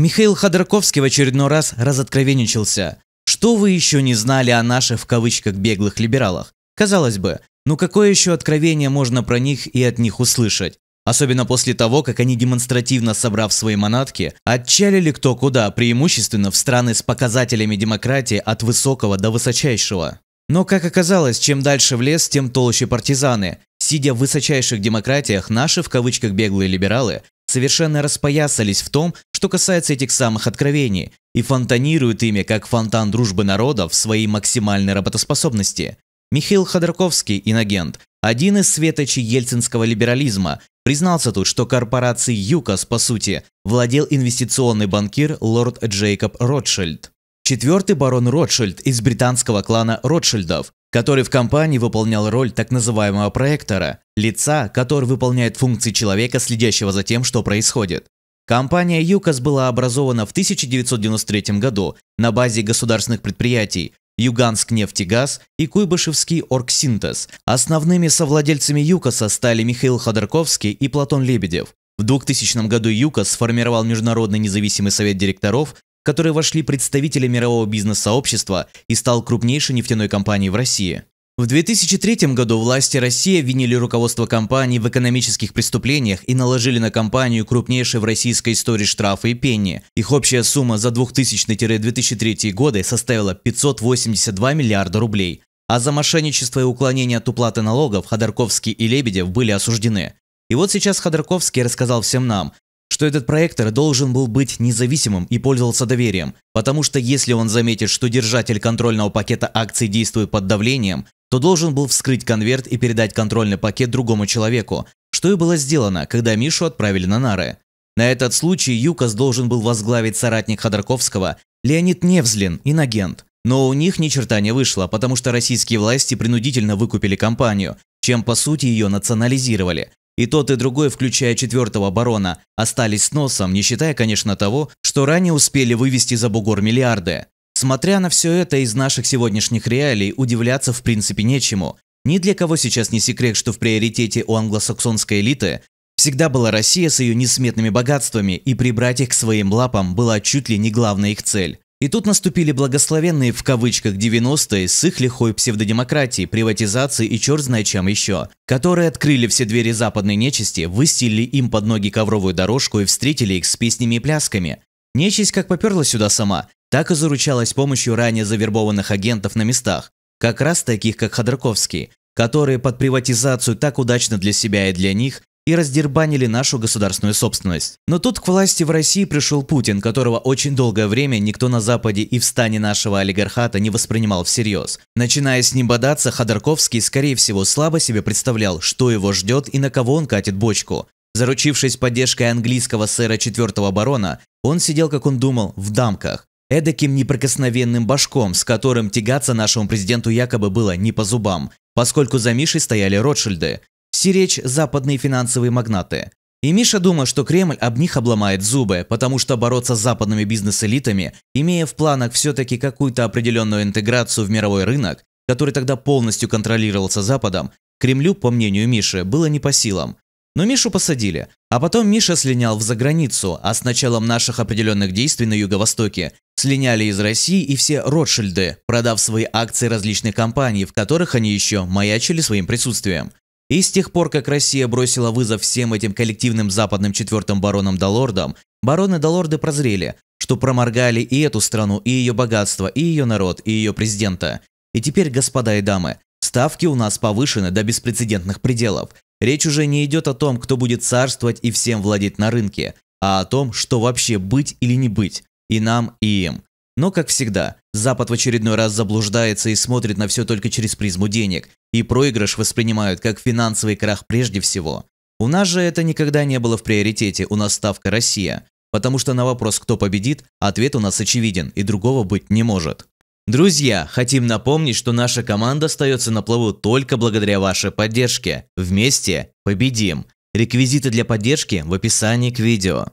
Михаил Ходорковский в очередной раз разоткровенничался. Что вы еще не знали о наших в кавычках беглых либералах? Казалось бы, ну какое еще откровение можно про них и от них услышать? Особенно после того, как они демонстративно собрав свои манатки, отчалили кто куда, преимущественно в страны с показателями демократии от высокого до высочайшего. Но, как оказалось, чем дальше в лес, тем толще партизаны. Сидя в высочайших демократиях, наши, в кавычках, беглые либералы совершенно распоясались в том, что касается этих самых откровений, и фонтанируют ими как фонтан дружбы народов в своей максимальной работоспособности. Михаил Ходорковский, инагент, один из светочей ельцинского либерализма, признался тут, что корпорацией ЮКОС, по сути, владел инвестиционный банкир лорд Джейкоб Ротшильд. Четвертый барон Ротшильд из британского клана Ротшильдов, который в компании выполнял роль так называемого проектора лица, который выполняет функции человека, следящего за тем, что происходит. Компания ЮКОС была образована в 1993 году на базе государственных предприятий Юганск нефтегаз и Куйбышевский Оргсинтез. Основными совладельцами ЮКОСа стали Михаил Ходорковский и Платон Лебедев. В 2000 году ЮКОС сформировал Международный независимый совет директоров, в который вошли представители мирового бизнес-сообщества и стал крупнейшей нефтяной компанией в России. В 2003 году власти России обвинили руководство компании в экономических преступлениях и наложили на компанию крупнейшие в российской истории штрафы и пени. Их общая сумма за 2000-2003 годы составила 582 миллиарда рублей. А за мошенничество и уклонение от уплаты налогов Ходорковский и Лебедев были осуждены. И вот сейчас Ходорковский рассказал всем нам, что этот проектор должен был быть независимым и пользовался доверием, потому что если он заметит, что держатель контрольного пакета акций действует под давлением, то должен был вскрыть конверт и передать контрольный пакет другому человеку, что и было сделано, когда Мишу отправили на нары. На этот случай ЮКОС должен был возглавить соратник Ходорковского Леонид Невзлин, инагент. Но у них ни черта не вышло, потому что российские власти принудительно выкупили компанию, чем по сути ее национализировали. И тот, и другой, включая четвертого барона, остались с носом, не считая, конечно, того, что ранее успели вывести за бугор миллиарды. Смотря на все это из наших сегодняшних реалий, удивляться в принципе нечему. Ни для кого сейчас не секрет, что в приоритете у англосаксонской элиты всегда была Россия с ее несметными богатствами, и прибрать их к своим лапам была чуть ли не главная их цель. И тут наступили благословенные в кавычках 90-е с их лихой псевдодемократией, приватизацией и черт знает чем еще, которые открыли все двери западной нечисти, выстелили им под ноги ковровую дорожку и встретили их с песнями и плясками. Нечисть как поперла сюда сама, так и заручалась помощью ранее завербованных агентов на местах, как раз таких, как Ходорковский, которые под приватизацию так удачно для себя и для них и раздербанили нашу государственную собственность. Но тут к власти в России пришел Путин, которого очень долгое время никто на Западе и в стане нашего олигархата не воспринимал всерьез. Начиная с ним бодаться, Ходорковский, скорее всего, слабо себе представлял, что его ждет и на кого он катит бочку. Заручившись поддержкой английского сэра четвертого барона, он сидел, как он думал, в дамках эдаким неприкосновенным башком, с которым тягаться нашему президенту якобы было не по зубам, поскольку за Мишей стояли Ротшильды, речь западные финансовые магнаты. И Миша думал, что Кремль об них обломает зубы, потому что бороться с западными бизнес-элитами, имея в планах все-таки какую-то определенную интеграцию в мировой рынок, который тогда полностью контролировался Западом, Кремлю, по мнению Миши, было не по силам. Но Мишу посадили, а потом Миша слинял в заграницу, а с началом наших определенных действий на Юго-Востоке слиняли из России и все Ротшильды, продав свои акции различных компаний, в которых они еще маячили своим присутствием. И с тех пор, как Россия бросила вызов всем этим коллективным западным четвертым баронам-долордам, бароны-долорды прозрели, что проморгали и эту страну, и ее богатство, и ее народ, и ее президента. И теперь, господа и дамы, ставки у нас повышены до беспрецедентных пределов, Речь уже не идет о том, кто будет царствовать и всем владеть на рынке, а о том, что вообще быть или не быть, и нам, и им. Но, как всегда, Запад в очередной раз заблуждается и смотрит на все только через призму денег, и проигрыш воспринимают как финансовый крах прежде всего. У нас же это никогда не было в приоритете, у нас ставка Россия, потому что на вопрос «кто победит» ответ у нас очевиден и другого быть не может. Друзья, хотим напомнить, что наша команда остается на плаву только благодаря вашей поддержке. Вместе победим! Реквизиты для поддержки в описании к видео.